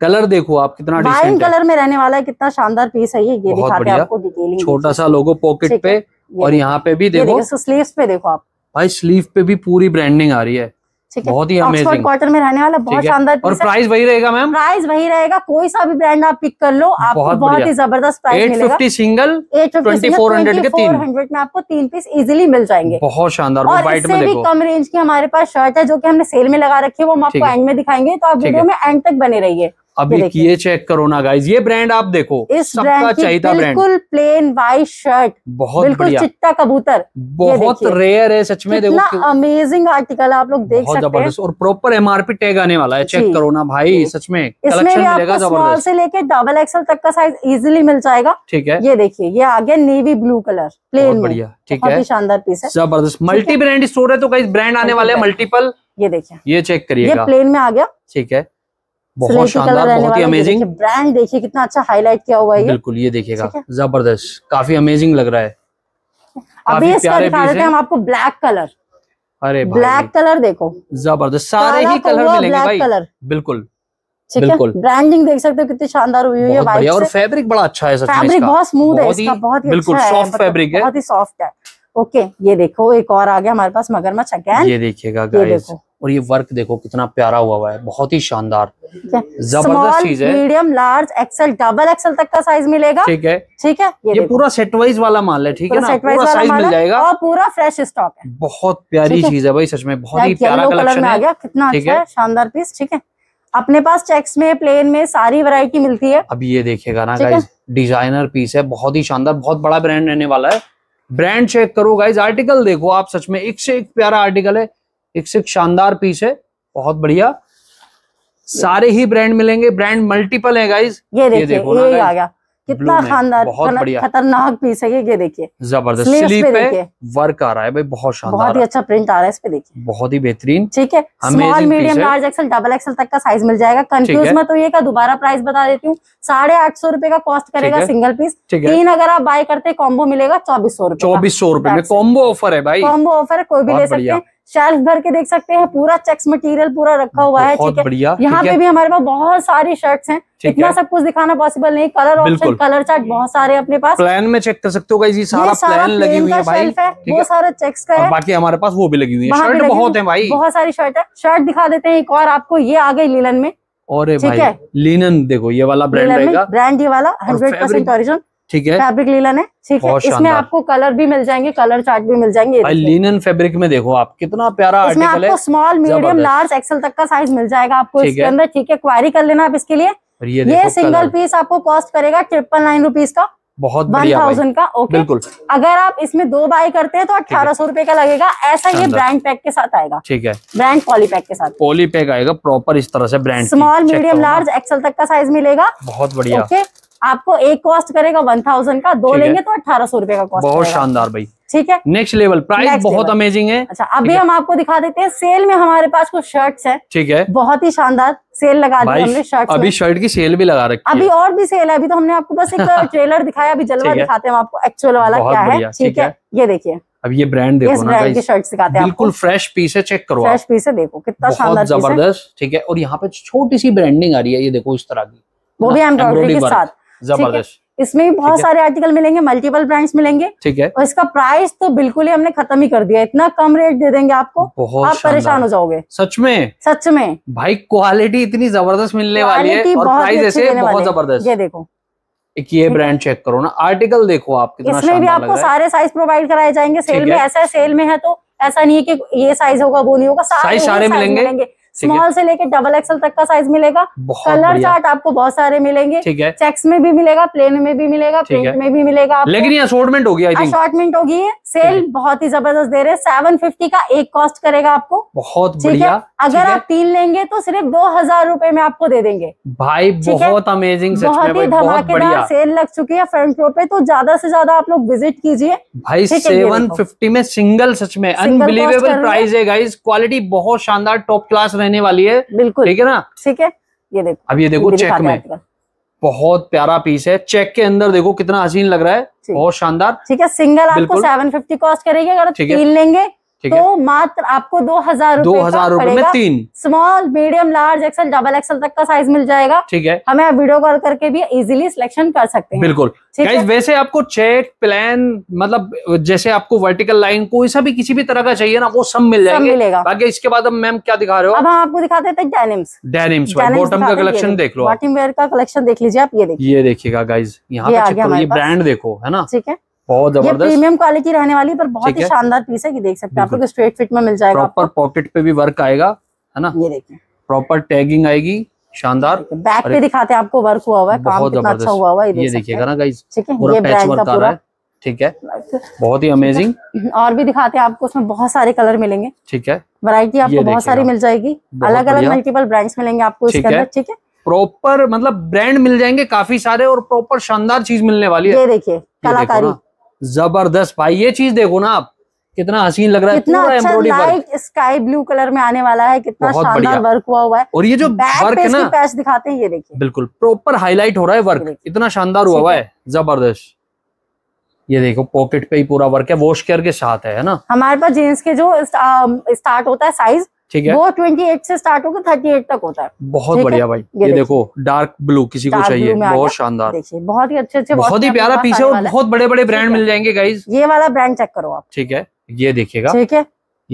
कलर देखो आप कितना वाइन कलर में रहने वाला है कितना शानदार पीस है ये ये दिखाते छोटा सा लोगो पॉकेट पे और यहाँ पे भी देखो स्लीव पे देखो आप भाई स्लीव पे भी पूरी ब्रांडिंग आ रही है बहुत ही अमेजिंग क्वार्टर में रहने वाला बहुत शानदार और प्राइस वही रहेगा मैम प्राइस वही रहेगा कोई सा भी ब्रांड आप पिक कर लो आपको बहुत, बहुत ही जबरदस्त प्राइस मिलेगा 850 सिंगल 2400 के तीन 400 में आपको तीन पीस इजीली मिल जाएंगे बहुत शानदार और में भी कम रेंज की हमारे पास शर्ट है जो की हमने सेल में लगा रखी है वो हम आपको एंड में दिखाएंगे तो आप वीडियो में एंड तक बने रहिए अभी ये ये चेक करो ना गाइज ये ब्रांड आप देखो इस का चाहिए बिल्कुल प्लेन वाइट शर्ट बहुत बिल्कुल चिट्टा कबूतर बहुत रेयर है सच में देखो अमेजिंग आर्टिकल आप लोग देख सकते जबरदस्त और प्रॉपर एमआरपी टैग आने वाला है चेक करो ना भाई सच में इसमें भी स्मॉल से लेके डबल एक्सएल तक का साइज इजिली मिल जाएगा ठीक है ये देखिए ये आ गया नेवी ब्लू कलर प्लेन बढ़िया ठीक है शानदार पीस है जबरदस्त मल्टी ब्रांड स्टोर है तो कई ब्रांड आने वाले मल्टीपल ये देखिए ये चेक करिए प्लेन में आ गया ठीक है बहुत शानदार बहुत ही अमेजिंग ब्रांड देखिए कितना अच्छा हाईलाइट किया हुआ है बिल्कुल ये देखिएगा जबरदस्त काफी अमेजिंग लग रहा है अभी इसका दिखा देते हैं हम आपको ब्लैक कलर अरे ब्लैक कलर देखो जबरदस्त सारे ही कलर मिलेंगे भाई कलर बिल्कुल बिल्कुल ब्रांडिंग देख सकते हो कितनी शानदार हुई है बाइक और फैब्रिक बड़ा अच्छा है फैब्रिक बहुत स्मूथ है इसका बहुत ही बिल्कुल सॉफ्ट अच्छा फैब्रिक मतलब है बहुत ही सॉफ्ट है ओके ये देखो एक और आ गया हमारे पास मगरमच्छ अगेन ये देखिएगा ये देखो और ये वर्क देखो कितना प्यारा हुआ हुआ है बहुत ही शानदार जबरदस्त चीज है medium large XL double XL तक का साइज मिलेगा ठीक है ठीक है ये, ये पूरा सेटवाइज वाला माल है ठीक है ना पूरा साइज मिल जाएगा और पूरा फ्रेश स्टॉक है बहुत प्यारी चीज है भाई सच में बहुत ही प्यारा कलेक्शन है कितना अच्छा है शानदार पीस ठीक है अपने पास चेक्स में प्लेन में सारी वैरायटी मिलती है अब ये देखेगा ना गाइज डिजाइनर पीस है बहुत ही शानदार बहुत बड़ा ब्रांड रहने वाला है ब्रांड चेक करो गाइज आर्टिकल देखो आप सच में एक से एक प्यारा आर्टिकल है एक से एक शानदार पीस है बहुत बढ़िया सारे ही ब्रांड मिलेंगे ब्रांड मल्टीपल है गाइज ये, देखो ये आ गया कितना शानदार बहुत बढ़िया खतरनाक पीस है ये ये देखिए जबरदस्त स्लीप पे वर्क आ रहा है भाई बहुत शानदार बहुत ही अच्छा प्रिंट आ रहा है इस पे देखिए बहुत ही बेहतरीन ठीक है small medium large XL double XL तक का साइज मिल जाएगा कंफ्यूज मत का दोबारा प्राइस बता देती हूँ साढ़े आठ सौ रूपये का कॉस्ट करेगा सिंगल पीस तीन अगर आप बाय करते कॉम्बो मिलेगा चौबीस सौ रूपये चौबीस सौ रूपये में कॉम्बो ऑफर है भाई कॉम्बो ऑफर है कोई भी ले सकते हैं शेल्फ भर के देख सकते हैं पूरा चेक्स मटेरियल पूरा रखा हुआ है ठीक है यहाँ पे भी हमारे पास बहुत सारी शर्ट्स हैं इतना सब कुछ दिखाना पॉसिबल नहीं कलर ऑप्शन कलर चार्ट बहुत सारे अपने पास प्लान में चेक कर सकते हो ये सारा, ये सारा प्लान लगी हुई है वो सारा चेक्स का है बाकी हमारे पास वो भी लगी हुई है बहुत है भाई बहुत सारी शर्ट है शर्ट दिखा देते हैं एक और आपको ये आ गई लीलन में और भाई लीनन देखो ये वाला ब्रांड ब्रांड ये वाला हंड्रेड परसेंट ऑरिजिनल ठीक है फैब्रिक लीलन है ठीक है इसमें आपको कलर भी मिल जाएंगे कलर चार्ट भी मिल जाएंगे भाई लीलन फैब्रिक में देखो आप कितना प्यारा इसमें आपको स्मॉल मीडियम लार्ज एक्सल तक का साइज मिल जाएगा आपको इसके अंदर ठीक है क्वारी कर लेना आप इसके लिए ये, ये सिंगल पीस आपको कॉस्ट करेगा ट्रिपल नाइन रुपीज का बहुत वन थाउजेंड का ओके बिल्कुल अगर आप इसमें दो बाय करते हैं तो अठारह सौ रूपये का लगेगा ऐसा ये ब्रांड पैक के साथ आएगा ठीक है ब्रांड पॉली पैक के साथ पॉली पैक आएगा प्रॉपर इस तरह से brand small medium large XL तक का साइज मिलेगा बहुत बढ़िया ओके आपको एक कॉस्ट करेगा वन थाउजेंड का दो लेंगे तो अठारह सौ रुपए का कॉस्ट बहुत शानदार भाई ठीक है नेक्स्ट लेवल प्राइस बहुत अमेजिंग है अच्छा अभी हम आपको दिखा देते हैं सेल में हमारे पास कुछ शर्ट्स है ठीक है बहुत ही शानदार सेल लगा दी हमने शर्ट अभी शर्ट की सेल भी लगा रखी अभी और भी सेल है अभी तो हमने आपको बस एक ट्रेलर दिखाया अभी जलवा दिखाते हैं आपको एक्चुअल वाला क्या है ठीक है ये देखिए अब ये ब्रांड देखो ना ब्रांड की शर्ट सिखाते हैं बिल्कुल फ्रेश पीस है चेक करो फ्रेश पीस है देखो कितना शानदार जबरदस्त ठीक है और यहाँ पे छोटी सी ब्रांडिंग आ रही है ये देखो इस तरह की वो भी एम्ब्रॉयडरी के साथ जबरदस्त इसमें भी बहुत सारे आर्टिकल मिलेंगे मल्टीपल ब्रांड्स मिलेंगे ठीक है और इसका प्राइस तो बिल्कुल ही हमने खत्म ही कर दिया इतना कम रेट दे देंगे आपको आप परेशान हो जाओगे सच में सच में भाई क्वालिटी इतनी जबरदस्त मिलने वाली है और प्राइस ऐसे बहुत जबरदस्त ये देखो एक ये ब्रांड चेक करो ना आर्टिकल देखो आप इसमें भी आपको सारे साइज प्रोवाइड कराए जाएंगे सेल में ऐसा सेल में है तो ऐसा नहीं है की ये साइज होगा वो नहीं होगा सारे सारे मिलेंगे स्मॉल से लेके डबल एक्सएल तक का साइज मिलेगा कलर चार्ट आपको बहुत सारे मिलेंगे ठीक है चेक्स में भी मिलेगा प्लेन में भी मिलेगा प्रिंट में भी मिलेगा लेकिन ये होगी असॉर्टमेंट होगी सेल बहुत ही जबरदस्त दे रहे हैं सेवन फिफ्टी का एक कॉस्ट करेगा आपको बहुत बढ़िया अगर आप तीन लेंगे तो सिर्फ दो हजार रूपए में आपको दे देंगे भाई बहुत अमेजिंग बहुत ही धमाकेदार सेल लग चुकी है फ्रंट रो पे तो ज्यादा से ज्यादा आप लोग विजिट कीजिए भाई सेवन फिफ्टी में सिंगल सच में अनबिलीवेबल प्राइस है क्वालिटी बहुत शानदार टॉप क्लास रहे रहने वाली है बिल्कुल ठीक है ना ठीक है ये देखो अब ये देखो चेक में बहुत प्यारा पीस है चेक के अंदर देखो कितना हसीन लग रहा है बहुत शानदार ठीक है सिंगल आपको सेवन फिफ्टी कॉस्ट करेगी अगर तीन लेंगे तो मात्र आपको दो हजार दो हजार रूपए में तीन small medium large XL double XL तक का साइज मिल जाएगा ठीक है हमें आप वीडियो कॉल करके भी इजीली सिलेक्शन कर सकते हैं बिल्कुल गाइस वैसे आपको चेक प्लान मतलब जैसे आपको वर्टिकल लाइन कोई सा भी किसी भी तरह का चाहिए ना वो सब मिल जाएगा मिलेगा बाकी इसके बाद अब मैम क्या दिखा रहे हो अब हम आपको दिखा देते डेनिम्स डेनिम्स बॉटम का कलेक्शन देख लो बॉटम वेयर का कलेक्शन देख लीजिए आप ये देखिए ये देखिएगा गाइज यहाँ ब्रांड देखो है ना ठीक है बहुत जबरदस्त प्रीमियम क्वालिटी रहने वाली पर बहुत ही शानदार पीस है की देख सकते हैं आप लोग स्ट्रेट फिट में मिल जाएगा प्रॉपर पॉकेट पे भी वर्क आएगा है ना ये देखिए प्रॉपर टैगिंग आएगी शानदार बैक पे दिखाते हैं आपको वर्क हुआ हुआ है काम कितना अच्छा हुआ हुआ है ये देखिएगा ना गाइस पूरा पैच वर्क आ रहा है ठीक है बहुत ही अमेजिंग हम्म, और भी दिखाते हैं आपको उसमें बहुत सारे कलर मिलेंगे ठीक है वैरायटी आपको बहुत सारी मिल जाएगी अलग अलग मल्टीपल ब्रांड्स मिलेंगे आपको इसके अंदर ठीक है प्रॉपर मतलब ब्रांड मिल जाएंगे काफी सारे और प्रॉपर शानदार चीज मिलने वाली है ये देखिए कलाकारी जबरदस्त भाई ये चीज देखो ना आप कितना हसीन लग रहा है कितना अच्छा लाइट स्काई ब्लू कलर में आने वाला है कितना शानदार वर्क हुआ हुआ है और ये जो वर्क है ना पैच दिखाते हैं ये देखिए बिल्कुल प्रॉपर हाईलाइट हो रहा है वर्क इतना शानदार हुआ हुआ है जबरदस्त ये देखो पॉकेट पे ही पूरा वर्क है वॉश केयर के साथ है ना हमारे पास जीन्स के जो स्टार्ट होता है साइज ठीक है वो 28 से स्टार्ट होकर 38 तक होता है बहुत बढ़िया भाई ये, देखो डार्क ब्लू किसी को चाहिए बहुत शानदार बहुत ही अच्छे अच्छे बहुत ही प्यारा पीस है और बहुत बड़े बड़े ब्रांड मिल जाएंगे गाइज ये वाला ब्रांड चेक करो आप ठीक है ये देखिएगा ठीक है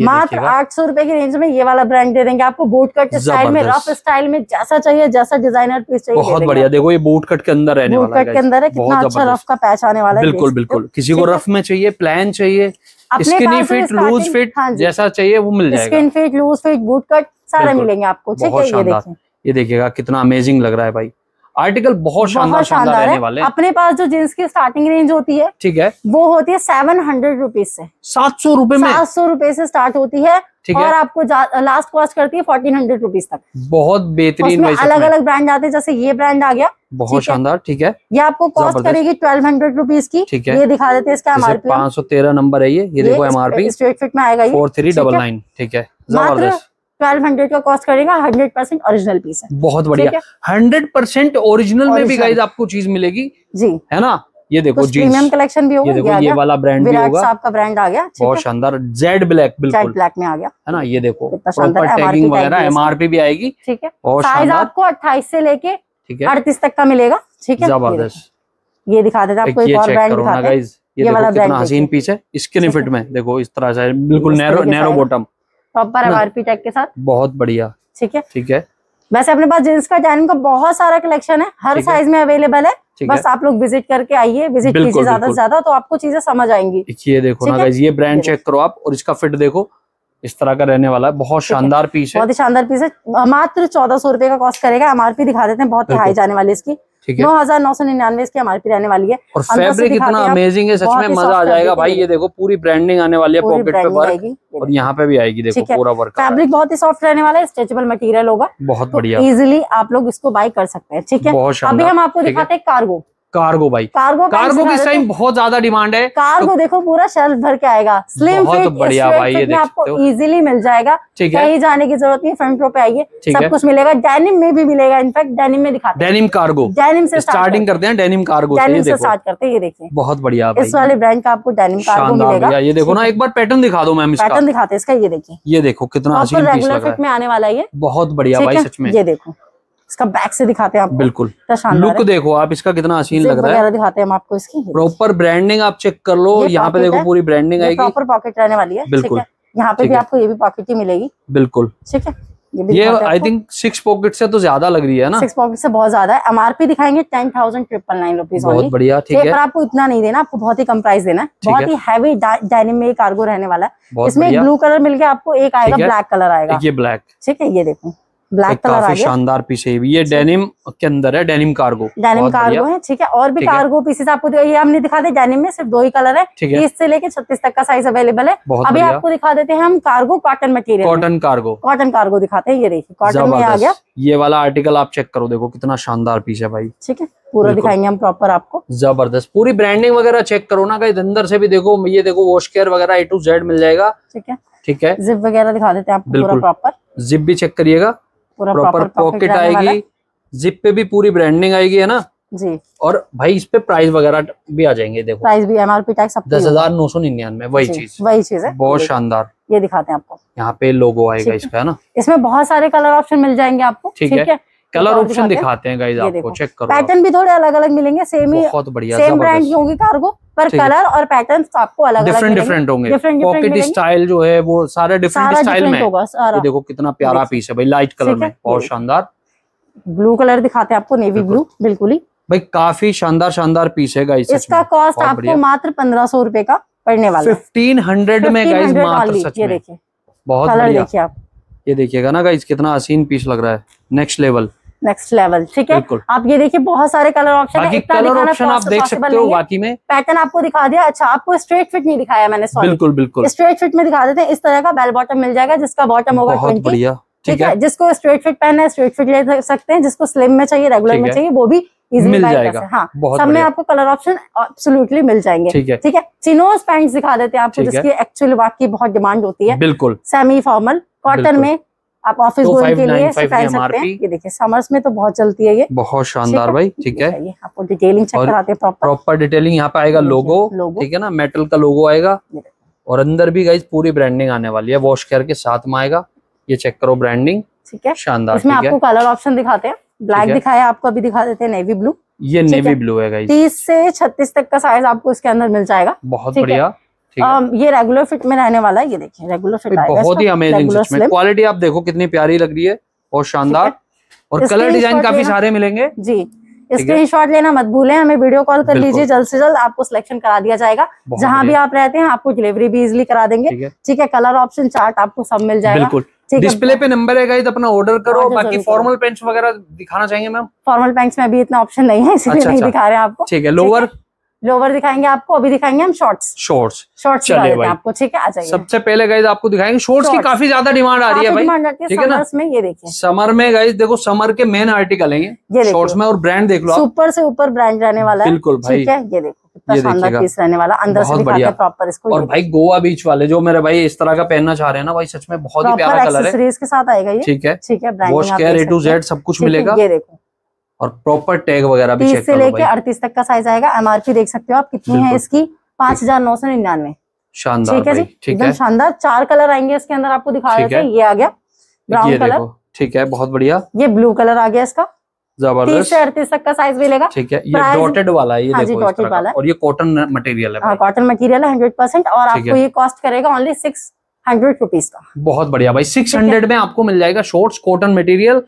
मात्र आठ सौ रूपए की रेंज में ये वाला ब्रांड दे देंगे आपको बूट कट स्टाइल में रफ स्टाइल में जैसा चाहिए जैसा डिजाइनर पीस चाहिए बहुत बढ़िया देखो ये बूट कट के अंदर रहने बूट कट के अंदर है कितना अच्छा रफ का पैच आने वाला है बिल्कुल बिल्कुल किसी को रफ में चाहिए प्लान चाहिए स्किन फिट लूज फिट जैसा चाहिए वो मिल जाएगा skin fit loose fit boot cut सारा मिलेंगे आपको ठीक है ये देखिएगा कितना अमेजिंग लग रहा है भाई आर्टिकल बहुत शानदार शानदार रहने वाले अपने पास जो जींस की स्टार्टिंग रेंज होती है ठीक है वो होती है सेवन हंड्रेड रुपीज से सात सौ रूपये में सात सौ रूपये से स्टार्ट होती है ठीक और है? आपको लास्ट कॉस्ट करती है फोर्टीन हंड्रेड रुपीज तक बहुत बेहतरीन अलग अलग ब्रांड आते हैं जैसे ये ब्रांड आ गया बहुत शानदार ठीक है ये आपको कॉस्ट करेगी ट्वेल्व हंड्रेड रुपीज की ठीक है ये दिखा देते हैं इसका पी पांच सौ तेरह नंबर है ये एम देखो एमआरपी स्ट्रेट फिट में आएगा फोर थ्री डबल नाइन ठीक है मात्र ट्वेल्व हंड्रेड का कॉस्ट करेगा हंड्रेड परसेंट ओरिजिनल पीस है बहुत बढ़िया हंड्रेड परसेंट ओरिजिनल में भी गाइज आपको चीज मिलेगी जी है ना ये देखो जी प्रीमियम कलेक्शन भी होगा ये, देखो, ये वाला ब्रांड भी होगा साहब का ब्रांड आ गया बहुत शानदार जेड ब्लैक बिल्कुल जेड ब्लैक में आ गया है ना ये देखो प्रॉपर टैगिंग वगैरह एमआरपी भी आएगी ठीक है और साइज आपको 28 से लेके ठीक अड़तीस तक का मिलेगा ठीक है जबरदस्त ये दिखा देते आपको एक और ब्रांड दिखाते हैं ये वाला ब्रांड हसीन पीस है स्किन फिट में देखो इस तरह से बिल्कुल narrow narrow bottom proper MRP tag के साथ बहुत बढ़िया ठीक है ठीक है वैसे अपने पास जींस का डेनिम का बहुत सारा कलेक्शन है हर साइज में अवेलेबल है बस आप लोग विजिट करके आइए विजिट कीजिए ज्यादा से ज्यादा तो आपको चीजें समझ आएंगी ये देखो ना ये ब्रांड चेक करो आप और इसका फिट देखो इस तरह का रहने वाला है बहुत शानदार पीस है बहुत ही शानदार पीस है मात्र चौदह सौ रुपए का कॉस्ट करेगा एमआरपी दिखा देते हैं बहुत हाई जाने वाली इसकी नौ हजार नौ सौ निन्यानवे इसकी एमआरपी रहने वाली है और फैब्रिक इतना अमेजिंग है सच में मजा आ जाएगा भाई ये देखो पूरी ब्रांडिंग आने वाली है पॉकेट पे वर्क और यहाँ पे भी आएगी देखो पूरा वर्क फैब्रिक बहुत ही सॉफ्ट रहने वाला है स्ट्रेचेबल मटेरियल होगा बहुत तो बढ़िया इजिली आप लोग इसको बाय कर सकते हैं ठीक है अभी हम आपको दिखाते हैं कार्गो कार्गो भाई कार्गो कार्गो की टाइम बहुत ज्यादा डिमांड है कार्गो तो, देखो पूरा शेल्फ भर के आएगा स्लिम बहुत फिट, बढ़िया भाई ये आपको इजीली मिल जाएगा ठीक है कहीं जाने की जरूरत नहीं फ्रंट रो पे आइए सब कुछ मिलेगा डेनिम में भी मिलेगा इनफैक्ट डेनिम में दिखा डेनिम कार्गो डेनिम से स्टार्टिंग करते हैं डेनिम कार्गो डेनिम से स्टार्ट करते हैं ये देखिए बहुत बढ़िया इस वाले ब्रांड का आपको डेनिम कार्गो मिलेगा ये देखो ना एक बार पैटर्न दिखा दो मैम पैटर्न दिखाते इसका ये देखिए ये देखो कितना रेगुलर फिट में आने वाला है बहुत बढ़िया भाई सच में ये देखो इसका बैक से दिखाते हैं आप बिल्कुल लुक देखो आप इसका कितना हसीन लग रहा है दिखाते हैं हम आपको इसकी प्रॉपर ब्रांडिंग आप चेक कर लो यहाँ पे देखो पूरी ब्रांडिंग आएगी प्रॉपर पॉकेट रहने वाली है बिल्कुल यहाँ पे भी आपको ये भी पॉकेट ही मिलेगी बिल्कुल ठीक है ये आई थिंक सिक्स पॉकेट से तो ज्यादा लग रही है ना सिक्स पॉकेट से बहुत ज्यादा है एमआरपी दिखाएंगे ten thousand triple nine rupees बहुत बढ़िया ठीक है पर आपको इतना नहीं देना आपको बहुत ही कम प्राइस देना है बहुत ही हैवी डायनेमिक कार्गो रहने वाला है इसमें ब्लू कलर मिलकर आपको एक आएगा ब्लैक कलर आएगा ये ब्लैक ठीक है ये देखो ब्लैक कलर काफी शानदार पीस है ये अच्छा। डेनिम के अंदर है डेनिम कार्गो डेनिम कार्गो है ठीक है और भी कार्गो पीसेस आपको ये हमने दिखा दे डेनिम में सिर्फ दो ही कलर है तीस से लेके छत्तीस तक का साइज अवेलेबल है अभी आपको दिखा देते हैं हम cargo cotton material cotton cargo cotton cargo दिखाते हैं ये देखिए कॉटन में आ गया ये वाला आर्टिकल आप चेक करो देखो कितना शानदार पीस है भाई ठीक है पूरा दिखाएंगे हम प्रॉपर आपको जबरदस्त पूरी ब्रांडिंग वगैरह चेक करो ना कहीं अंदर से भी देखो ये देखो वॉश केयर वगैरह ए टू जेड मिल जाएगा ठीक है ठीक है जिप वगैरह दिखा देते हैं आपको पूरा प्रॉपर जिप भी चेक करिएगा प्रॉपर पॉकेट आएगी जिप पे भी पूरी ब्रांडिंग आएगी है ना जी और भाई इस पे प्राइस वगैरह भी आ जाएंगे देखो प्राइस भी एमआरपी टैक्स दस हजार नौ सौ निन्यानवे वही चीज वही चीज है बहुत शानदार ये दिखाते हैं आपको यहाँ पे लोगो आएगा इसका है ना इसमें बहुत सारे कलर ऑप्शन मिल जाएंगे आपको ठीक है कलर ऑप्शन दिखाते हैं गाइज आपको चेक करो पैटर्न भी थोड़े अलग अलग मिलेंगे सेम ही बहुत बढ़िया सेम ब्रांड की होगी कार्गो पर कलर और पैटर्न तो आपको अलग डिफरेंट डिफरेंट होंगे पॉकेट स्टाइल जो है वो सारा डिफरेंट स्टाइल में होगा देखो कितना प्यारा पीस है भाई लाइट कलर में बहुत शानदार ब्लू कलर दिखाते हैं आपको नेवी ब्लू बिल्कुल ही भाई काफी शानदार शानदार पीस है गाइस इसका कॉस्ट आपको मात्र पंद्रह सौ रूपये का पड़ने वाला फिफ्टीन हंड्रेड में गाइस मात्र सच में बहुत कलर देखिए आप ये देखिएगा ना गाइस कितना आसीन पीस लग रहा है नेक्स्ट लेवल नेक्स्ट लेवल ठीक है आप ये देखिए बहुत सारे कलर ऑप्शन है कलर ऑप्शन आप देख सकते हो बाकी में पैटर्न आपको दिखा दिया अच्छा आपको स्ट्रेट फिट नहीं दिखाया मैंने बिल्कुल बिल्कुल स्ट्रेट फिट में दिखा देते हैं इस तरह का बेल बॉटम मिल जाएगा जिसका बॉटम होगा ट्वेंटी ठीक है जिसको स्ट्रेट फिट पहनना है स्ट्रेट फिट ले सकते हैं जिसको स्लिम में चाहिए रेगुलर में चाहिए वो भी मिल जाएगा हाँ सब में आपको कलर ऑप्शन एब्सोल्युटली मिल जाएंगे ठीक है ठीक है चिनोज पैंट्स दिखा देते हैं आपको जिसकी एक्चुअली की बहुत डिमांड होती है बिल्कुल सेमी फॉर्मल कॉटन में आप ऑफिस तो के लिए सकते हैं ये देखिए समर्स में तो बहुत चलती है ये बहुत शानदार भाई ठीक है ये आपको डिटेलिंग चेक कराते हैं प्रॉपर डिटेलिंग यहाँ पे आएगा लोगो ठीक है ना मेटल का लोगो आएगा और अंदर भी गाइज पूरी ब्रांडिंग आने वाली है वॉश केयर के साथ में आएगा ये चेक करो ब्रांडिंग ठीक है शानदार इसमें आपको कलर ऑप्शन दिखाते हैं ब्लैक दिखाया आपको अभी दिखा देते हैं नेवी ब्लू ये नेवी ब्लू है तीस से छत्तीस तक का साइज आपको इसके अंदर मिल जाएगा बहुत बढ़िया Um, ये रेगुलर फिट में रहने वाला है ये देखिए रेगुलर फिट बहुत ही अमेजिंग क्वालिटी आप देखो कितनी प्यारी लग रही है बहुत शानदार और कलर डिजाइन काफी सारे मिलेंगे जी स्क्रीन शॉट लेना मत भूलें हमें वीडियो कॉल कर लीजिए जल्द से जल्द आपको सिलेक्शन करा दिया जाएगा जहां भी आप रहते हैं आपको डिलीवरी भी इजिली करा देंगे ठीक है कलर ऑप्शन चार्ट आपको सब मिल जाएगा बिल्कुल डिस्प्ले पे नंबर है अपना ऑर्डर करो हाँ, बाकी फॉर्मल पैंट्स वगैरह दिखाना चाहिए मैम फॉर्मल पेंट्स में अभी इतना ऑप्शन नहीं है इसीलिए अच्छा, नहीं अच्छा। दिखा रहे हैं आपको ठीक है लोअर लोवर दिखाएंगे आपको अभी दिखाएंगे हम शॉर्ट्स शॉर्ट्स शॉर्ट्स चलिए आपको ठीक है आ जाइए सबसे पहले गए आपको दिखाएंगे शॉर्ट्स की काफी ज्यादा डिमांड आ रही है भाई ठीक है ना इसमें ये देखिए समर में गए देखो समर के मेन आर्टिकल है ये शॉर्ट्स में और ब्रांड देख लो सुपर से ऊपर ब्रांड रहने वाला है बिल्कुल भाई ये देखो ये पीस रहने वाला अंदर से प्रॉपर इसको और भाई गोवा बीच वाले जो मेरे भाई इस तरह का पहनना चाह रहे हैं ना भाई सच में बहुत ही प्यारा कलर है साथ आएगा ये ठीक है ठीक है ब्रांड सब कुछ मिलेगा ये देखो और प्रॉपर टैग वगैरह भी चेक से लेके अड़तीस तक का साइज आएगा एमआरपी देख सकते हो आप कितनी है इसकी पांच हजार नौ सौ निन्यानवे शानदार ठीक है जी शानदार चार कलर आएंगे इसके अंदर आपको दिखा रहे ये आ गया ब्राउन कलर ठीक है बहुत बढ़िया ये ब्लू कलर आ गया इसका जबरदस्त से अड़तीस तक का साइज मिलेगा ठीक है ये डॉटेड वाला है ये हाँ देखो वाला है और ये कॉटन मटेरियल है कॉटन हाँ, मटेरियल है हंड्रेड परसेंट और आपको ये कॉस्ट करेगा ओनली सिक्स हंड्रेड रुपीज का बहुत बढ़िया भाई सिक्स हंड्रेड में आपको मिल जाएगा शॉर्ट्स कॉटन मटेरियल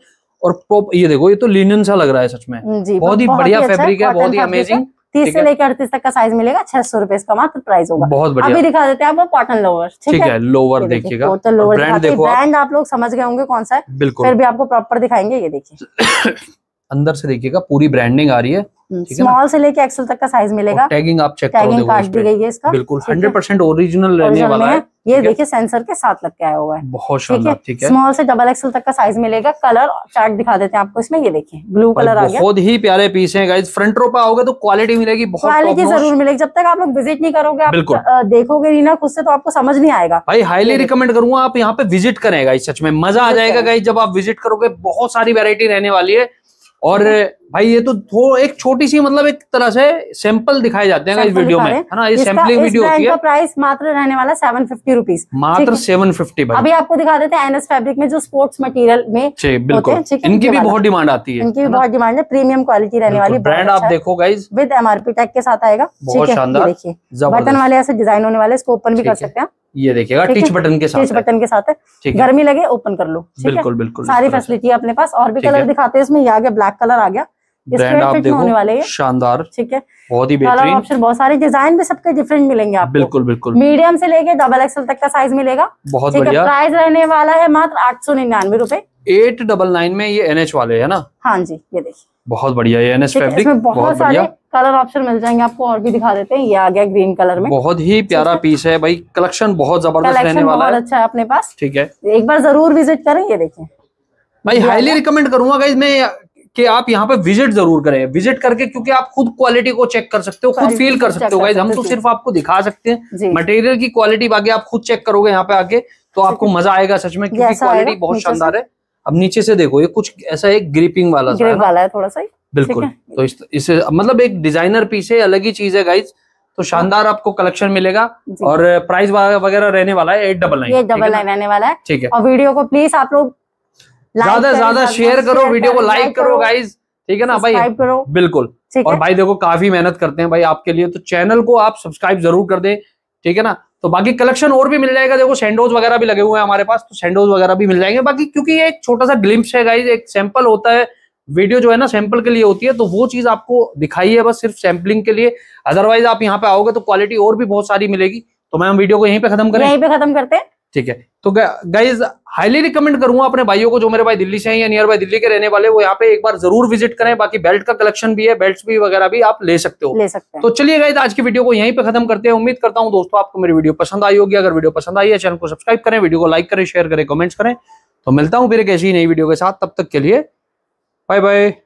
और प्रोप ये देखो ये तो लिनन सा लग रहा है सच में हम्म, बहुत ही बढ़िया फैब्रिक अच्छा है बहुत ही अमेजिंग तीस से लेकर अड़तीस तक का साइज मिलेगा छह सौ रुपए इसका मात्र प्राइस होगा बहुत बढ़िया अभी दिखा देते हैं आप कॉटन लोवर ठीक है लोवर देखिएगा तो लोवर ब्रांड आप लोग समझ गए होंगे कौन सा है बिल्कुल फिर भी आपको प्रॉपर दिखाएंगे ये देखिए अंदर से देखिएगा पूरी ब्रांडिंग आ रही है स्मॉल हम्म, से लेके एक्सल तक का साइज मिलेगा टैगिंग आप चेक टैगिंग कार्ड दी गई है इसका बिल्कुल हंड्रेड परसेंट ओरिजिनल रहने वाला है ये देखिए सेंसर के साथ लग के आया हुआ है बहुत ठीक है स्मॉल से डबल एक्सल तक का साइज मिलेगा कलर चार्ट दिखा देते हैं आपको इसमें ये देखिए ब्लू कलर आ गया बहुत ही प्यारे पीस है फ्रंट रो पे आओगे तो क्वालिटी मिलेगी बहुत क्वालिटी जरूर मिलेगी जब तक आप लोग विजिट नहीं करोगे आप देखोगे नहीं ना खुद से तो आपको समझ नहीं आएगा भाई हाईली रिकमेंड करूंगा आप यहाँ पे विजिट करेगा सच में मजा आ जाएगा गाइस जब आप विजिट करोगे बहुत सारी वेरायटी रहने वाली है और भाई ये तो थो, एक छोटी सी मतलब एक तरह से सैंपल दिखाए जाते हैं इस वीडियो में है ना ये सैंपलिंग वीडियो होती है प्राइस मात्र रहने वाला सेवन फिफ्टी रुपीज मात्र सेवन फिफ्टी अभी आपको दिखा देते हैं एनएस फैब्रिक में जो स्पोर्ट्स मटेरियल में बिल्कुल इनकी भी बहुत डिमांड आती है इनकी बहुत डिमांड है प्रीमियम क्वालिटी रहने वाली ब्रांड अच्छा आप देखो गाइज विद एमआरपी टैग के साथ आएगा बहुत शानदार देखिए बटन वाले ऐसे डिजाइन होने वाले इसको ओपन भी कर सकते हैं ये देखिएगा टीच बटन के साथ टीच बटन के साथ है गर्मी लगे ओपन कर लो बिल्कुल बिल्कुल सारी फैसिलिटी अपने पास और भी कलर दिखाते हैं इसमें ये आ गया ब्लैक कलर आ गया ब्रांड आप देखो शानदार ठीक है बहुत ही बेहतरीन ऑप्शन बहुत सारे डिजाइन भी सबके डिफरेंट मिलेंगे आपको बिल्कुल बिल्कुल मीडियम से लेके डबल एक्सएल तक का साइज मिलेगा बहुत बढ़िया प्राइस रहने वाला है मात्र आठ सौ निन्यानवे रूपए एट डबल नाइन में ये एनएच वाले है ना हाँ जी ये देखिए बहुत बढ़िया ये एनएच फैब्रिक बहुत सारे कलर ऑप्शन मिल जाएंगे आपको और भी दिखा देते हैं ये आ गया ग्रीन कलर में बहुत ही प्यारा पीस है भाई कलेक्शन बहुत जबरदस्त रहने वाला है अच्छा है अपने पास ठीक है एक बार जरूर विजिट करें ये देखिए भाई हाईली रिकमेंड करूंगा मैं कि आप यहाँ पे विजिट जरूर करें विजिट करके क्योंकि आप खुद क्वालिटी को चेक कर सकते हो खुद फील कर सकते हो गाइज हम तो सिर्फ आपको दिखा सकते हैं मटेरियल की क्वालिटी बाकी आप खुद चेक करोगे यहाँ पे आके तो आपको मजा आएगा सच में क्योंकि क्वालिटी बहुत शानदार है अब नीचे से देखो ये कुछ ऐसा एक ग्रिपिंग वाला ग्रिप वाला है थोड़ा सा बिल्कुल तो इस, मतलब एक डिजाइनर पीस है अलग ही चीज है गाइज तो शानदार आपको कलेक्शन मिलेगा और प्राइस वगैरह रहने वाला है eight double nine eight double nine रहने वाला है ठीक है और वीडियो को प्लीज आप लोग ज्यादा से ज्यादा शेयर करो वीडियो को लाइक करो गाइज ठीक है ना भाई करो बिल्कुल और भाई देखो काफी मेहनत करते हैं भाई आपके लिए तो चैनल को आप सब्सक्राइब जरूर कर दे ठीक है ना तो बाकी कलेक्शन और भी मिल जाएगा देखो सैंडोज वगैरह भी लगे हुए हैं हमारे पास तो सैंडोज वगैरह भी मिल जाएंगे बाकी क्योंकि ये एक छोटा सा ग्लिम्स है गाइज एक सैंपल होता है वीडियो जो है ना सैंपल के लिए होती है तो वो चीज आपको दिखाई है बस सिर्फ सैंपलिंग के लिए अदरवाइज आप यहाँ पे आओगे तो क्वालिटी और भी बहुत सारी मिलेगी तो मैं हम वीडियो को यहीं पे खत्म करें यहीं पे खत्म करते हैं ठीक है तो गाइज हाईली रिकमेंड करूंगा अपने भाइयों को जो मेरे भाई दिल्ली से हैं या नियर बाय दिल्ली के रहने वाले वो यहाँ पे एक बार जरूर विजिट करें बाकी बेल्ट का कलेक्शन भी है बेल्ट भी वगैरह भी आप ले सकते हो ले सकते हैं तो चलिए गाइज आज की वीडियो को यहीं पे खत्म करते हैं उम्मीद करता हूँ दोस्तों आपको मेरी वीडियो पसंद आई होगी अगर वीडियो पसंद आई है चैनल को सब्सक्राइब करें वीडियो को लाइक करें शेयर करें कमेंट्स करें तो मिलता हूँ फिर एक ऐसी नई वीडियो के साथ तब तक के लिए बाय बाय